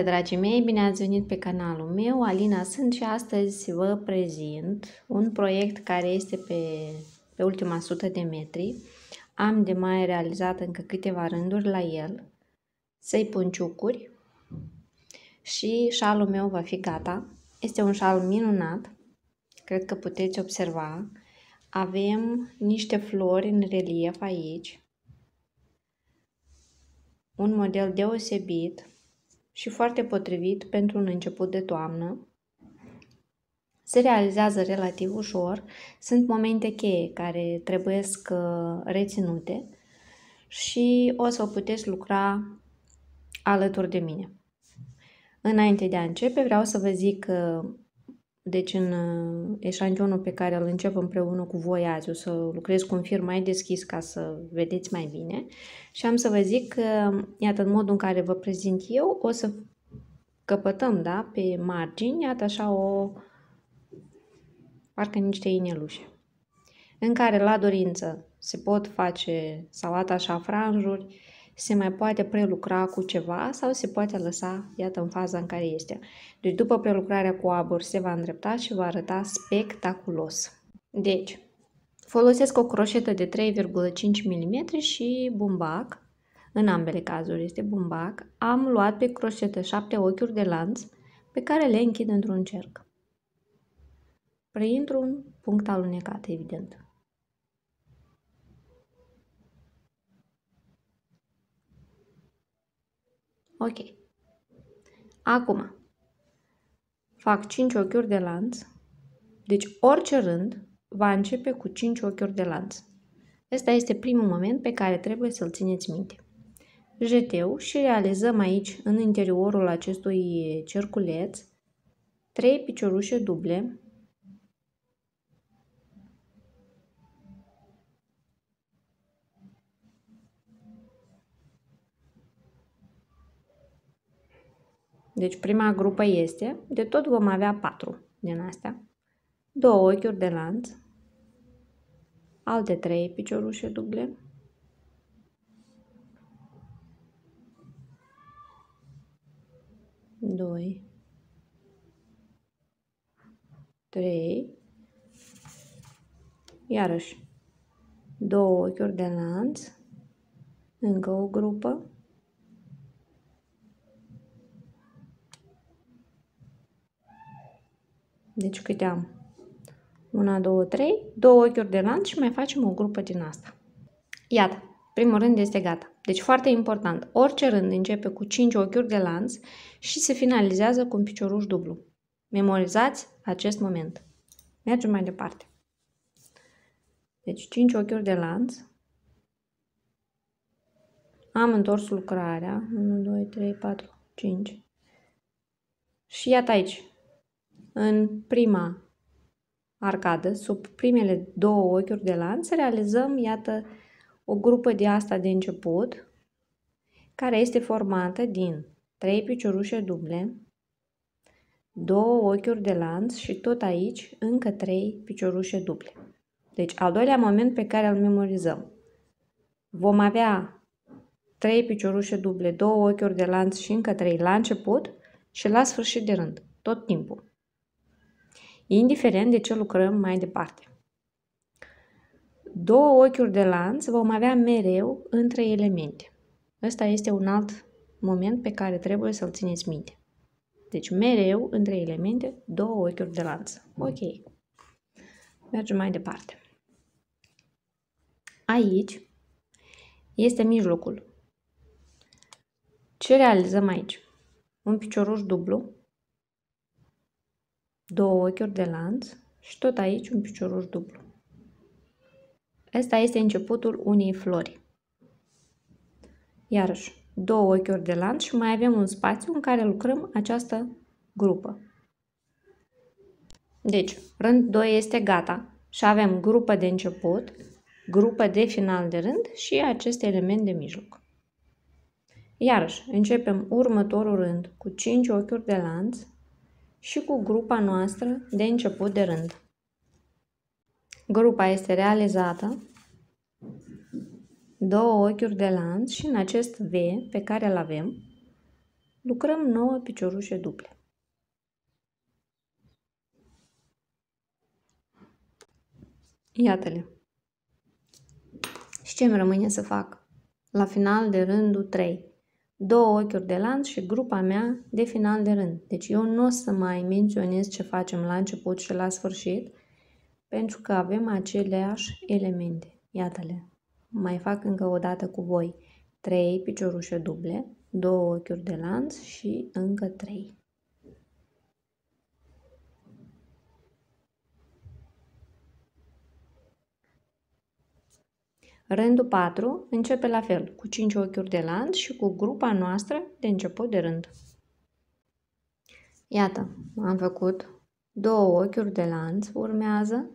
Salutare dragii mei, bine ați venit pe canalul meu, Alina sunt și astăzi vă prezint un proiect care este pe, pe ultima sută de metri. Am de mai realizat încă câteva rânduri la el, să-i pun ciucuri și șalul meu va fi gata. Este un șal minunat, cred că puteți observa. Avem niște flori în relief aici, un model deosebit și foarte potrivit pentru un început de toamnă. Se realizează relativ ușor, sunt momente cheie care trebuie uh, reținute și o să o puteți lucra alături de mine. Înainte de a începe, vreau să vă zic uh, deci în uh, eșantionul pe care îl încep împreună cu voi azi, o să lucrez cu un fir mai deschis ca să vedeți mai bine și am să vă zic că, iată, în modul în care vă prezint eu, o să căpătăm, da, pe margini, iată așa o, parcă niște inelușe, în care la dorință se pot face salata uh, se mai poate prelucra cu ceva sau se poate lăsa, iată, în faza în care este. Deci după prelucrarea cu abur se va îndrepta și va arăta spectaculos. Deci, folosesc o croșetă de 3,5 mm și bumbac, în ambele cazuri este bumbac, am luat pe croșetă 7 ochiuri de lanț pe care le închid într-un cerc. Printr-un punct alunecat, evident. Ok. Acum, fac 5 ochiuri de lanț. Deci orice rând va începe cu 5 ochiuri de lanț. Ăsta este primul moment pe care trebuie să-l țineți minte. Jeteu și realizăm aici, în interiorul acestui cerculeț, 3 piciorușe duble Deci prima grupă este, de tot vom avea patru din astea. Două ochiuri de lanț, alte trei piciorușe duble, doi, trei, iarăși două ochiuri de lanț, încă o grupă, Deci câte am? Una, două, trei, două ochiuri de lanț și mai facem o grupă din asta. Iată, primul rând este gata. Deci foarte important, orice rând începe cu 5 ochiuri de lanț și se finalizează cu un picioruș dublu. Memorizați acest moment. Mergem mai departe. Deci 5 ochiuri de lanț. Am întors lucrarea. 1, 2, 3, 4, 5. Și iată aici. În prima arcadă, sub primele două ochiuri de lanț, realizăm, iată, o grupă de asta de început, care este formată din 3 piciorușe duble, 2 ochiuri de lanț și tot aici încă 3 piciorușe duble. Deci al doilea moment pe care îl memorizăm. Vom avea 3 piciorușe duble, 2 ochiuri de lanț și încă 3 la început și la sfârșit de rând, tot timpul indiferent de ce lucrăm mai departe. Două ochiuri de lanț vom avea mereu între elemente. Ăsta este un alt moment pe care trebuie să-l țineți minte. Deci mereu între elemente două ochiuri de lanț. Mm. Ok. Mergem mai departe. Aici este mijlocul. Ce realizăm aici? Un picioruș dublu două ochiuri de lanț și tot aici un picioruș dublu. Asta este începutul unei flori. Iarăși, două ochiuri de lanț și mai avem un spațiu în care lucrăm această grupă. Deci, rând 2 este gata și avem grupă de început, grupă de final de rând și acest element de mijloc. Iarăși, începem următorul rând cu 5 ochiuri de lanț și cu grupa noastră de început de rând. Grupa este realizată două ochiuri de lanț și în acest V pe care îl avem lucrăm 9 piciorușe duble. Iată-le. Și ce îmi rămâne să fac? La final de rândul 3 două ochiuri de lanț și grupa mea de final de rând. Deci eu nu o să mai menționez ce facem la început și la sfârșit, pentru că avem aceleași elemente. Iată-le. Mai fac încă o dată cu voi. 3 piciorușe duble, 2 ochiuri de lanț și încă 3. Rândul 4 începe la fel, cu 5 ochiuri de lanț și cu grupa noastră de început de rând. Iată, am făcut 2 ochiuri de lanț, urmează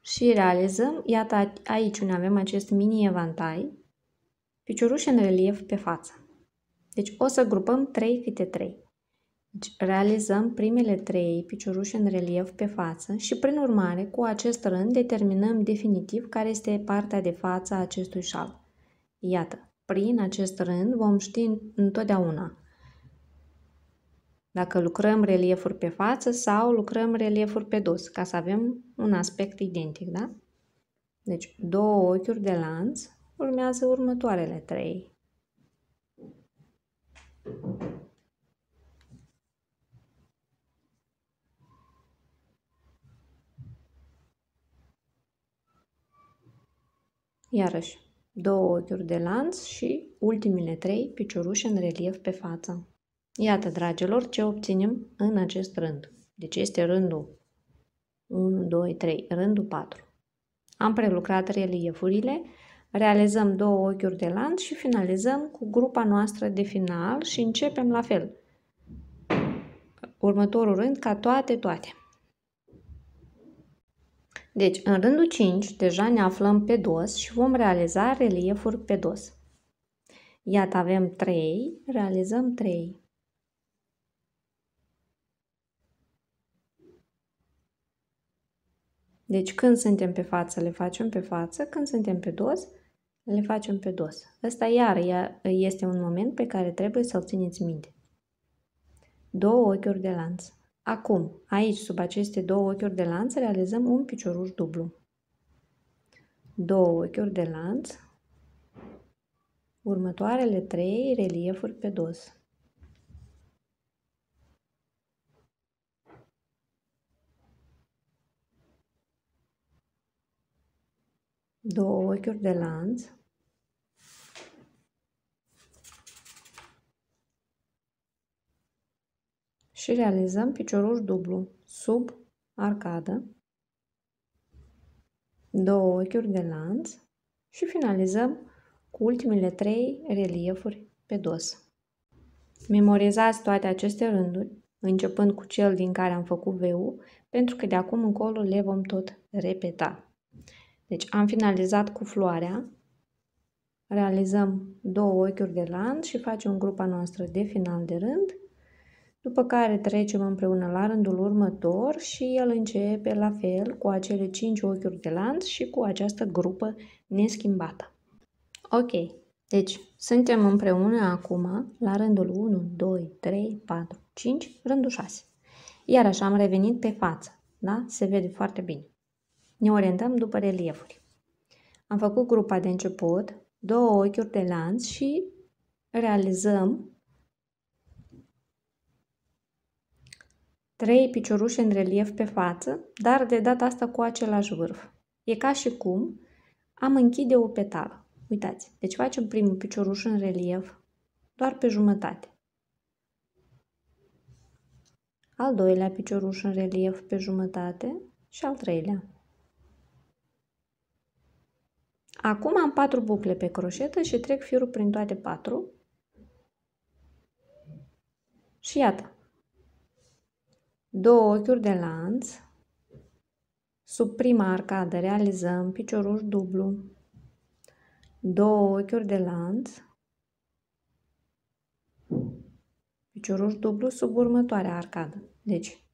și realizăm, iată aici unde avem acest mini evantai, piciorușe în relief pe față. Deci o să grupăm 3 câte 3. Deci, realizăm primele trei piciorușe în relief pe față și, prin urmare, cu acest rând determinăm definitiv care este partea de față a acestui șal. Iată, prin acest rând vom ști întotdeauna dacă lucrăm reliefuri pe față sau lucrăm reliefuri pe dos, ca să avem un aspect identic, da? Deci, două ochiuri de lanț urmează următoarele trei. Iarăși, două ochiuri de lanț și ultimile trei piciorușe în relief pe față. Iată, dragilor, ce obținem în acest rând. Deci este rândul 1, 2, 3, rândul 4. Am prelucrat reliefurile, realizăm două ochiuri de lanț și finalizăm cu grupa noastră de final și începem la fel. Următorul rând ca toate, toate. Deci, în rândul 5, deja ne aflăm pe dos și vom realiza reliefuri pe dos. Iată, avem 3, realizăm 3. Deci când suntem pe față, le facem pe față, când suntem pe dos, le facem pe dos. Ăsta iar este un moment pe care trebuie să-l țineți minte. Două ochiuri de lanț. Acum, aici, sub aceste două ochiuri de lanț, realizăm un picioruș dublu. Două ochiuri de lanț, următoarele trei reliefuri pe dos. Două ochiuri de lanț, și realizăm picioruș dublu sub arcadă, două ochiuri de lanț și finalizăm cu ultimele trei reliefuri pe dos. Memorizați toate aceste rânduri, începând cu cel din care am făcut v pentru că de acum încolo le vom tot repeta. Deci am finalizat cu floarea, realizăm două ochiuri de lanț și facem grupa noastră de final de rând, după care trecem împreună la rândul următor și el începe la fel cu acele 5 ochiuri de lanț și cu această grupă neschimbată. Ok, deci suntem împreună acum la rândul 1, 2, 3, 4, 5, rândul 6. Iar așa am revenit pe față, da? Se vede foarte bine. Ne orientăm după reliefuri. Am făcut grupa de început, două ochiuri de lanț și realizăm trei piciorușe în relief pe față, dar de data asta cu același vârf. E ca și cum am închide o petală. Uitați, deci facem primul picioruș în relief doar pe jumătate. Al doilea picioruș în relief pe jumătate și al treilea. Acum am patru bucle pe croșetă și trec firul prin toate patru. Și iată, două ochiuri de lanț, sub prima arcadă realizăm picioruș dublu, două ochiuri de lanț, picioruș dublu sub următoarea arcadă. Deci,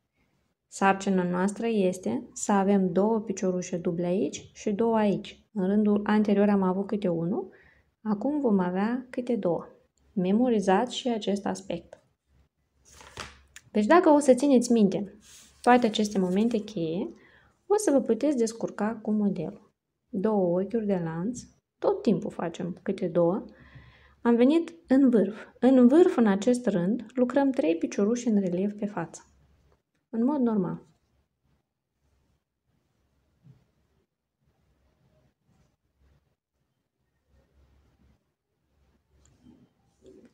sarcina noastră este să avem două piciorușe duble aici și două aici. În rândul anterior am avut câte unul, acum vom avea câte două. Memorizați și acest aspect. Deci dacă o să țineți minte toate aceste momente cheie, o să vă puteți descurca cu modelul. Două ochiuri de lanț, tot timpul facem câte două, am venit în vârf. În vârf, în acest rând, lucrăm trei picioruși în relief pe față. În mod normal.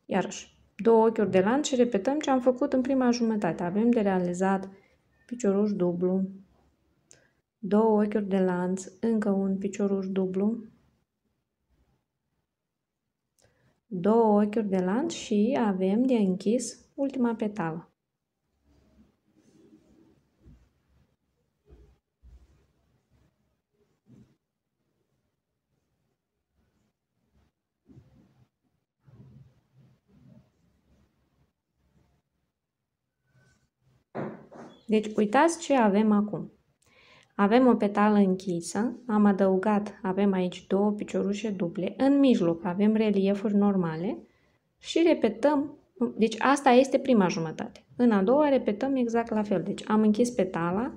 Iarăși, două ochiuri de lanț și repetăm ce am făcut în prima jumătate. Avem de realizat picioruș dublu, două ochiuri de lanț, încă un picioruș dublu, două ochiuri de lanț și avem de închis ultima petală. Deci uitați ce avem acum. Avem o petală închisă, am adăugat, avem aici două piciorușe duble, în mijloc avem reliefuri normale și repetăm, deci asta este prima jumătate. În a doua repetăm exact la fel, deci am închis petala,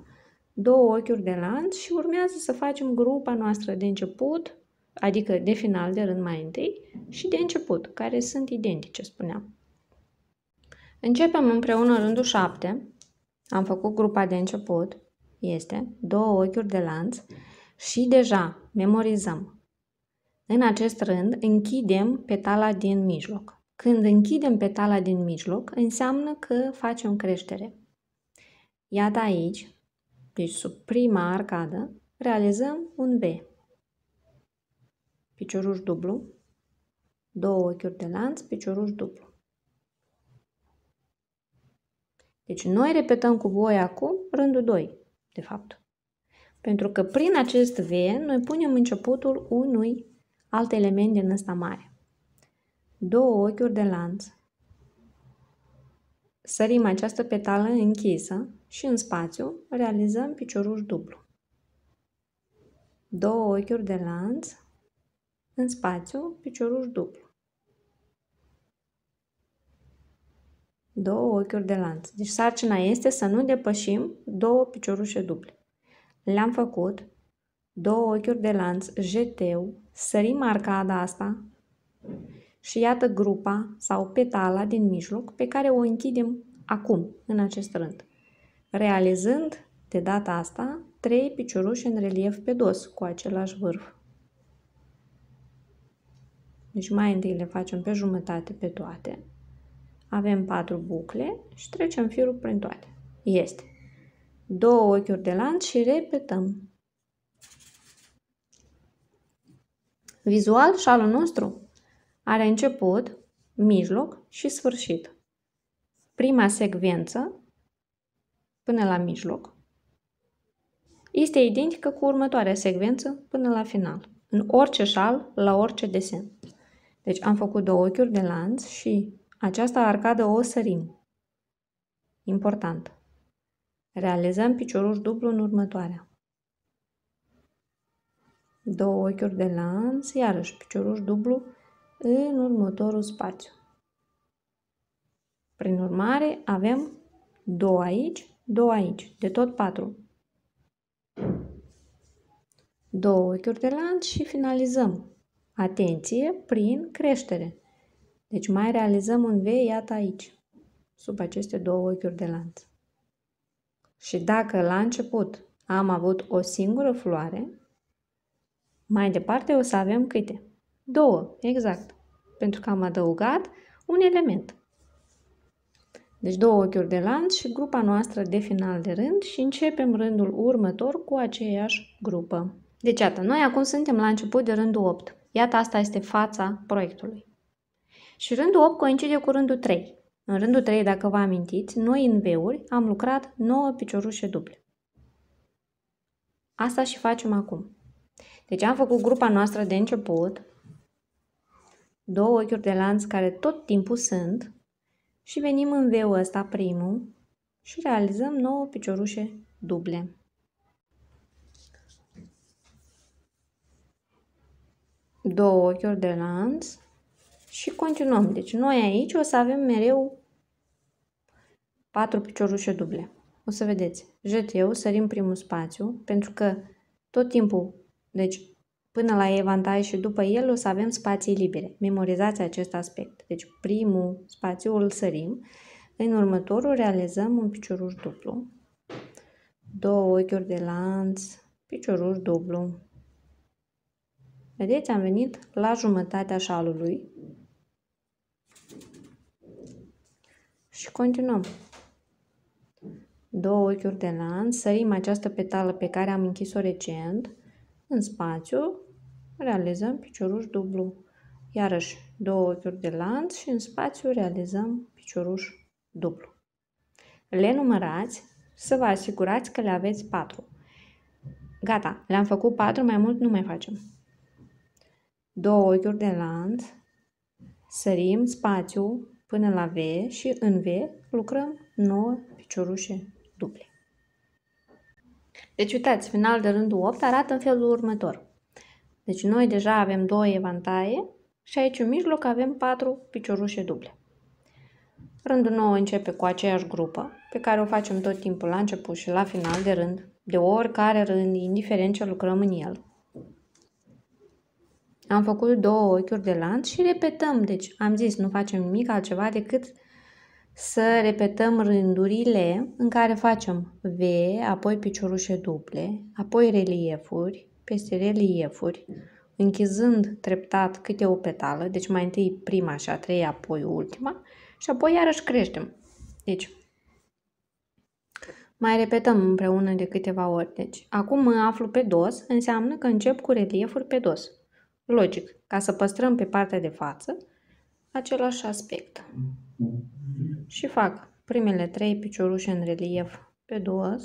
două ochiuri de lanț și urmează să facem grupa noastră de început, adică de final de rând mai întâi și de început, care sunt identice, spuneam. Începem împreună rândul 7, am făcut grupa de început, este două ochiuri de lanț și deja memorizăm. În acest rând închidem petala din mijloc. Când închidem petala din mijloc, înseamnă că facem creștere. Iată aici, deci sub prima arcadă, realizăm un V. Picioruș dublu, două ochiuri de lanț, picioruș dublu. Deci noi repetăm cu voi acum rândul 2, de fapt. Pentru că prin acest V noi punem începutul unui alt element din ăsta mare. Două ochiuri de lanț. Sărim această petală închisă și în spațiu realizăm picioruș dublu. Două ochiuri de lanț, în spațiu picioruș dublu. două ochiuri de lanț. Deci sarcina este să nu depășim două piciorușe duble. Le-am făcut două ochiuri de lanț, jeteu, sărim arcada asta și iată grupa sau petala din mijloc pe care o închidem acum, în acest rând, realizând de data asta trei piciorușe în relief pe dos cu același vârf. Deci mai întâi le facem pe jumătate pe toate. Avem patru bucle și trecem firul prin toate. Este. Două ochiuri de lanț și repetăm. Vizual, șalul nostru are început, mijloc și sfârșit. Prima secvență, până la mijloc, este identică cu următoarea secvență până la final, în orice șal, la orice desen. Deci am făcut două ochiuri de lanț și aceasta arcadă o sărim. Important. Realizăm piciorul dublu în următoarea. Două ochiuri de lanț, iarăși piciorul dublu în următorul spațiu. Prin urmare, avem două aici, două aici, de tot patru. Două ochiuri de lanț și finalizăm. Atenție prin creștere. Deci mai realizăm un V, iată aici, sub aceste două ochiuri de lanț. Și dacă la început am avut o singură floare, mai departe o să avem câte? Două, exact. Pentru că am adăugat un element. Deci două ochiuri de lanț și grupa noastră de final de rând și începem rândul următor cu aceeași grupă. Deci iată, noi acum suntem la început de rândul 8. Iată, asta este fața proiectului. Și rândul 8 coincide cu rândul 3. În rândul 3, dacă vă amintiți, noi în V-uri am lucrat 9 piciorușe duble. Asta și facem acum. Deci am făcut grupa noastră de început, două ochiuri de lanț care tot timpul sunt și venim în V-ul ăsta primul și realizăm 9 piciorușe duble. Două ochiuri de lanț și continuăm. Deci noi aici o să avem mereu 4 piciorușe duble. O să vedeți. JT-ul sărim primul spațiu pentru că tot timpul, deci până la evantaj și după el o să avem spații libere. Memorizați acest aspect. Deci primul spațiu îl sărim. În următorul realizăm un picioruș dublu. Două ochiuri de lanț, picioruș dublu. Vedeți, am venit la jumătatea șalului Și continuăm. Două ochiuri de lanț, sărim această petală pe care am închis-o recent în spațiu, realizăm picioruș dublu. Iarăși, două ochiuri de lanț și în spațiu realizăm picioruș dublu. Le numărați să vă asigurați că le aveți 4. Gata, le-am făcut 4, mai mult nu mai facem. Două ochiuri de lanț, sărim spațiu, până la V și în V lucrăm 9 piciorușe duble. Deci uitați, final de rândul 8 arată în felul următor. Deci noi deja avem 2 evantaie și aici în mijloc avem 4 piciorușe duble. Rândul 9 începe cu aceeași grupă pe care o facem tot timpul la început și la final de rând, de oricare rând, indiferent ce lucrăm în el. Am făcut două ochiuri de lanț și repetăm. Deci am zis, nu facem nimic altceva decât să repetăm rândurile în care facem V, apoi piciorușe duble, apoi reliefuri, peste reliefuri, închizând treptat câte o petală, deci mai întâi prima și a treia, apoi ultima, și apoi iarăși creștem. Deci, mai repetăm împreună de câteva ori. Deci, acum mă aflu pe dos, înseamnă că încep cu reliefuri pe dos. Logic, ca să păstrăm pe partea de față același aspect. Și fac primele trei piciorușe în relief pe două,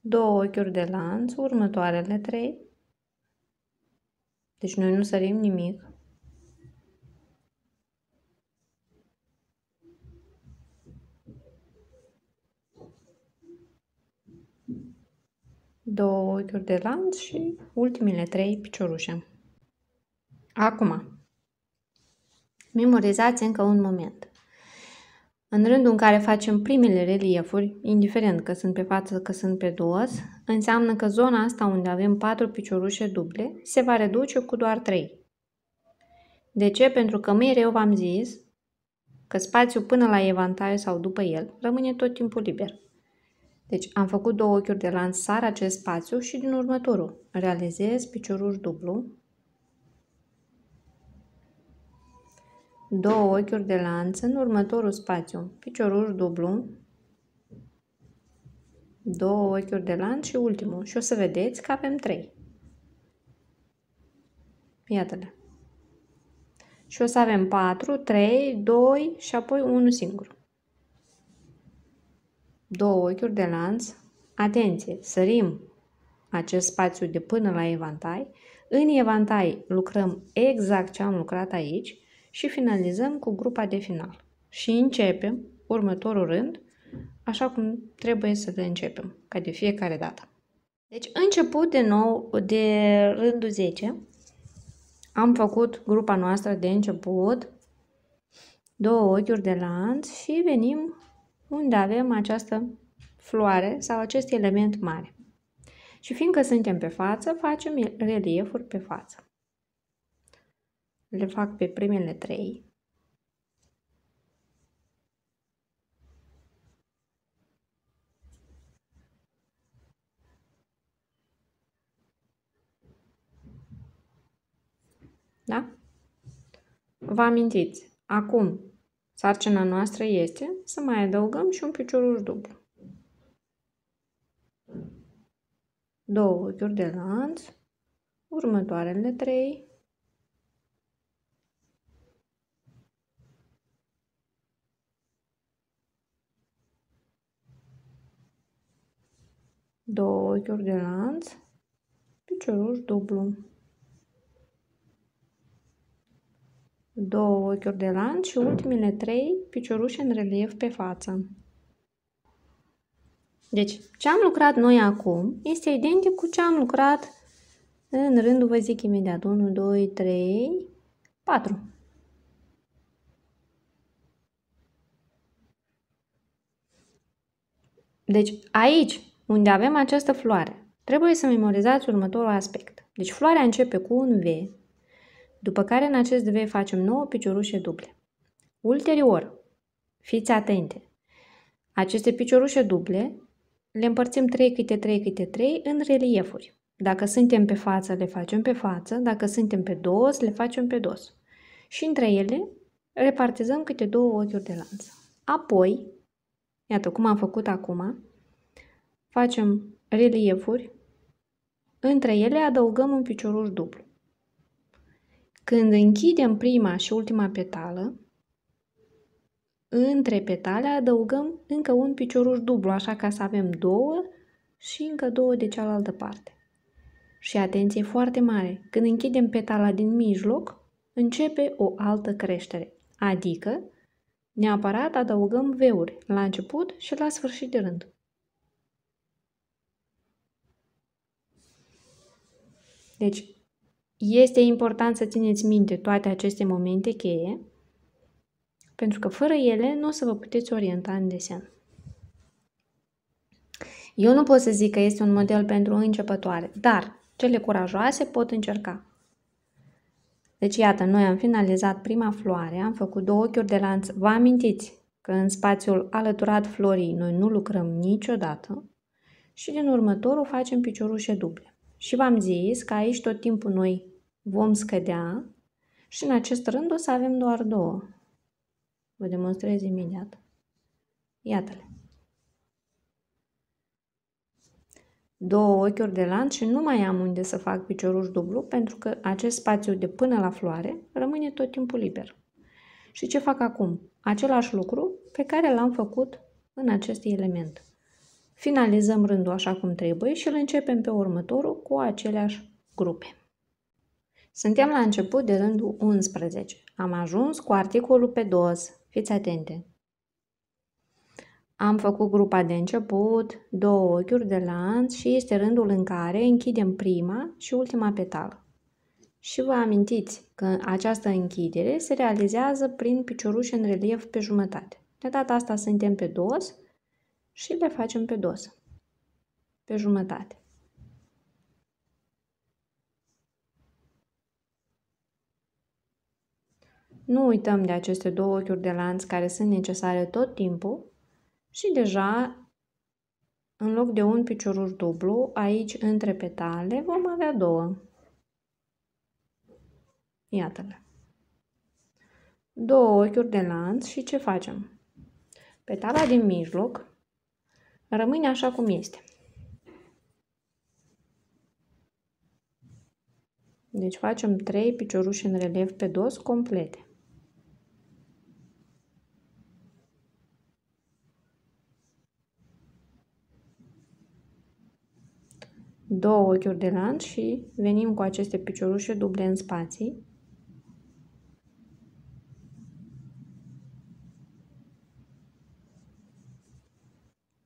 Două ochiuri de lanț, următoarele trei. Deci noi nu sărim nimic. două ochiuri de lanț și ultimele trei piciorușe. Acum, memorizați încă un moment. În rândul în care facem primele reliefuri, indiferent că sunt pe față, că sunt pe dos, înseamnă că zona asta unde avem patru piciorușe duble se va reduce cu doar trei. De ce? Pentru că mereu v-am zis că spațiul până la evantaiu sau după el rămâne tot timpul liber. Deci am făcut două ochiuri de lanț, sar acest spațiu și din următorul realizez piciorul dublu, două ochiuri de lanț în următorul spațiu, piciorul dublu, două ochiuri de lanț și ultimul și o să vedeți că avem trei. Iată-le. Și o să avem 4, 3, 2 și apoi unul singur două ochiuri de lanț. Atenție, sărim acest spațiu de până la evantai. În evantai lucrăm exact ce am lucrat aici și finalizăm cu grupa de final. Și începem următorul rând așa cum trebuie să le începem, ca de fiecare dată. Deci început de nou de rândul 10, am făcut grupa noastră de început, două ochiuri de lanț și venim unde avem această floare sau acest element mare. Și fiindcă suntem pe față, facem reliefuri pe față. Le fac pe primele trei. Da? Vă amintiți, acum Sarcina noastră este să mai adăugăm și un picioruș dublu. Două ochiuri de lanț, următoarele trei, două ochiuri de lanț, picioruș dublu. două ochiuri de lan și ultimele trei piciorușe în relief pe față. Deci, ce am lucrat noi acum este identic cu ce am lucrat în rândul, vă zic imediat, 1, 2, 3, 4. Deci, aici, unde avem această floare, trebuie să memorizați următorul aspect. Deci, floarea începe cu un V, după care în acest vei facem 9 piciorușe duble. Ulterior, fiți atente, aceste piciorușe duble le împărțim 3 câte 3 câte 3 în reliefuri. Dacă suntem pe față, le facem pe față, dacă suntem pe dos, le facem pe dos. Și între ele repartizăm câte două ochiuri de lanță. Apoi, iată cum am făcut acum, facem reliefuri, între ele adăugăm un picioruș dublu. Când închidem prima și ultima petală, între petale adăugăm încă un picioruș dublu, așa ca să avem două și încă două de cealaltă parte. Și atenție foarte mare, când închidem petala din mijloc, începe o altă creștere, adică neapărat adăugăm V-uri la început și la sfârșit de rând. Deci, este important să țineți minte toate aceste momente cheie, pentru că fără ele nu o să vă puteți orienta în desen. Eu nu pot să zic că este un model pentru începătoare, dar cele curajoase pot încerca. Deci, iată, noi am finalizat prima floare, am făcut două ochiuri de lanț. Vă amintiți că în spațiul alăturat florii noi nu lucrăm niciodată și din următorul facem piciorușe duble. Și v-am zis că aici tot timpul noi vom scădea și în acest rând o să avem doar două. Vă demonstrez imediat. Iată-le. Două ochiuri de lanț și nu mai am unde să fac picioruș dublu pentru că acest spațiu de până la floare rămâne tot timpul liber. Și ce fac acum? Același lucru pe care l-am făcut în acest element. Finalizăm rândul așa cum trebuie și îl începem pe următorul cu aceleași grupe. Suntem la început de rândul 11. Am ajuns cu articolul pe dos. Fiți atente! Am făcut grupa de început, două ochiuri de lanț și este rândul în care închidem prima și ultima petală. Și vă amintiți că această închidere se realizează prin piciorușe în relief pe jumătate. De data asta suntem pe dos și le facem pe dos, pe jumătate. Nu uităm de aceste două ochiuri de lanț care sunt necesare tot timpul și deja în loc de un picioruș dublu, aici între petale vom avea două. Iată-le. Două ochiuri de lanț și ce facem? Petala din mijloc rămâne așa cum este. Deci facem trei piciorușe în relief pe dos complete. două ochiuri de lanț și venim cu aceste piciorușe duble în spații.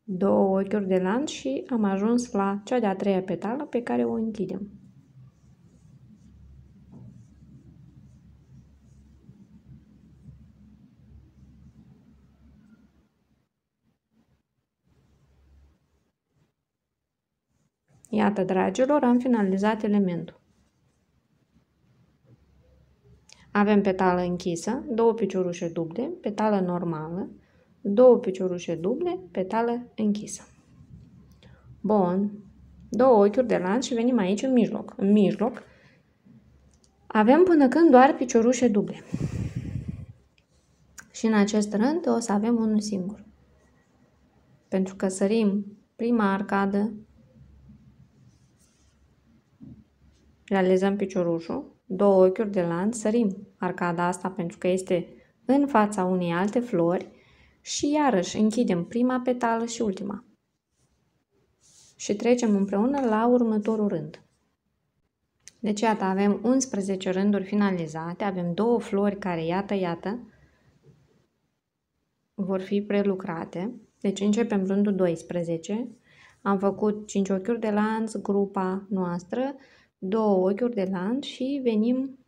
două ochiuri de lanț și am ajuns la cea de-a treia petală pe care o închidem. Iată, dragilor, am finalizat elementul. Avem petală închisă, două piciorușe duble, petală normală, două piciorușe duble, petală închisă. Bun. Două ochiuri de lanț și venim aici în mijloc. În mijloc avem până când doar piciorușe duble. Și în acest rând o să avem unul singur. Pentru că sărim prima arcadă, Realizăm piciorușul, două ochiuri de lanț, sărim arcada asta pentru că este în fața unei alte flori și iarăși închidem prima petală și ultima. Și trecem împreună la următorul rând. Deci iată, avem 11 rânduri finalizate, avem două flori care iată, iată, vor fi prelucrate. Deci începem rândul 12, am făcut 5 ochiuri de lanț, grupa noastră două ochiuri de lanț și venim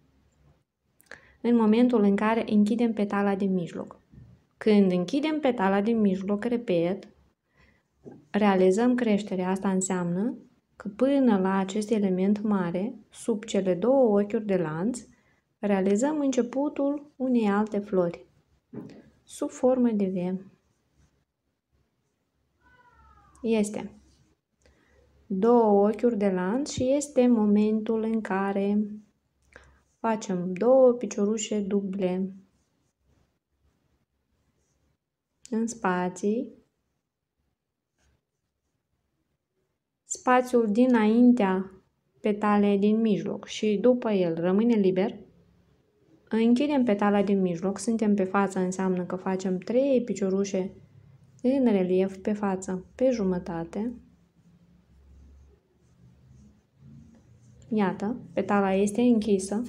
în momentul în care închidem petala din mijloc. Când închidem petala din mijloc, repet, realizăm creșterea. Asta înseamnă că până la acest element mare, sub cele două ochiuri de lanț, realizăm începutul unei alte flori, sub formă de V. Este două ochiuri de lanț și este momentul în care facem două piciorușe duble în spații. Spațiul dinaintea petalei din mijloc și după el rămâne liber. Închidem petala din mijloc, suntem pe față, înseamnă că facem trei piciorușe în relief pe față, pe jumătate. Iată, petala este închisă.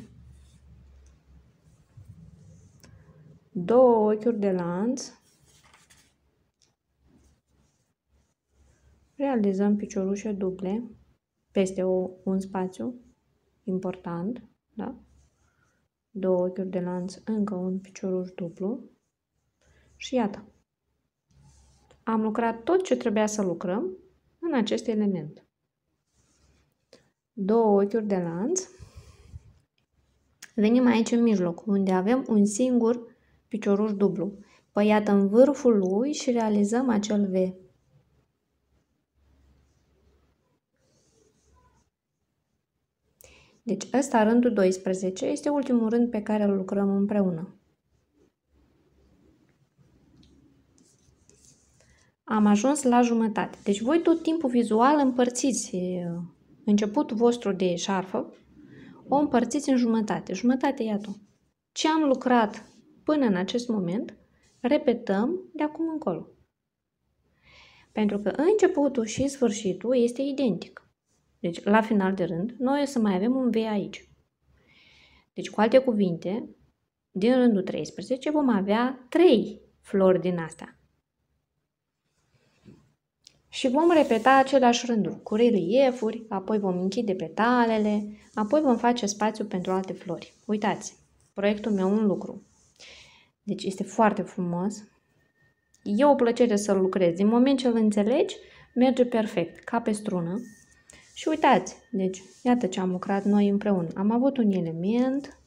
Două ochiuri de lanț. Realizăm piciorușe duble peste o, un spațiu important, da? Două ochiuri de lanț, încă un picioruș dublu. Și iată, am lucrat tot ce trebuia să lucrăm în acest element două ochiuri de lanț. Venim aici în mijloc, unde avem un singur picioruș dublu, păiat în vârful lui și realizăm acel V. Deci ăsta, rândul 12, este ultimul rând pe care îl lucrăm împreună. Am ajuns la jumătate. Deci voi tot timpul vizual împărțiți începutul vostru de șarfă, o împărțiți în jumătate. Jumătate, iată. Ce am lucrat până în acest moment, repetăm de acum încolo. Pentru că începutul și sfârșitul este identic. Deci, la final de rând, noi o să mai avem un V aici. Deci, cu alte cuvinte, din rândul 13 vom avea 3 flori din astea. Și vom repeta același rânduri cu reliefuri, apoi vom închide petalele, apoi vom face spațiu pentru alte flori. Uitați, proiectul meu un lucru. Deci este foarte frumos. E o plăcere să-l lucrez. Din moment ce îl înțelegi, merge perfect, ca pe strună. Și uitați, deci iată ce am lucrat noi împreună. Am avut un element,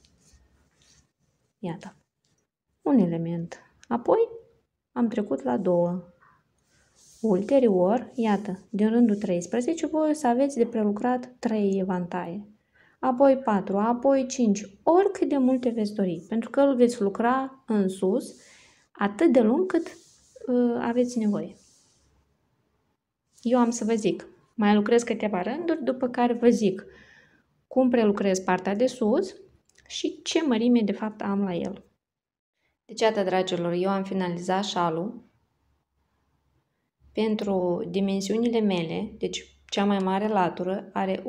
iată, un element. Apoi am trecut la două Ulterior, iată, din rândul 13 voi o să aveți de prelucrat 3 evantaie, apoi 4, apoi 5, oricât de multe veți dori, pentru că îl veți lucra în sus atât de lung cât uh, aveți nevoie. Eu am să vă zic, mai lucrez câteva rânduri, după care vă zic cum prelucrez partea de sus și ce mărime de fapt am la el. Deci, atât, dragilor, eu am finalizat șalul pentru dimensiunile mele, deci cea mai mare latură are 1,39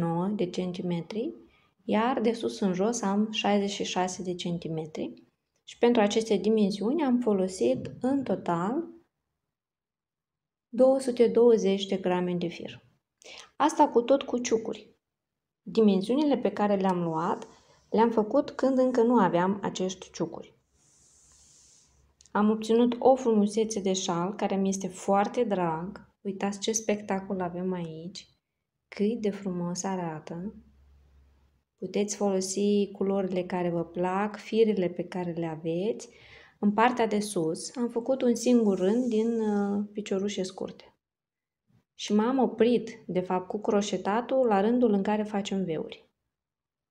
m de centimetri, iar de sus în jos am 66 de centimetri. Și pentru aceste dimensiuni am folosit în total 220 de grame de fir. Asta cu tot cu ciucuri. Dimensiunile pe care le-am luat le-am făcut când încă nu aveam acești ciucuri. Am obținut o frumusețe de șal care mi este foarte drag. Uitați ce spectacol avem aici. Cât de frumos arată. Puteți folosi culorile care vă plac, firele pe care le aveți. În partea de sus am făcut un singur rând din uh, piciorușe scurte. Și m-am oprit, de fapt, cu croșetatul la rândul în care facem veuri.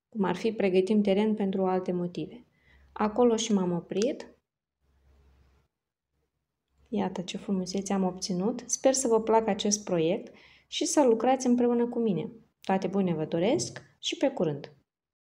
Cum ar fi pregătim teren pentru alte motive. Acolo și m-am oprit Iată ce frumusețe am obținut. Sper să vă placă acest proiect și să lucrați împreună cu mine. Toate bune vă doresc și pe curând!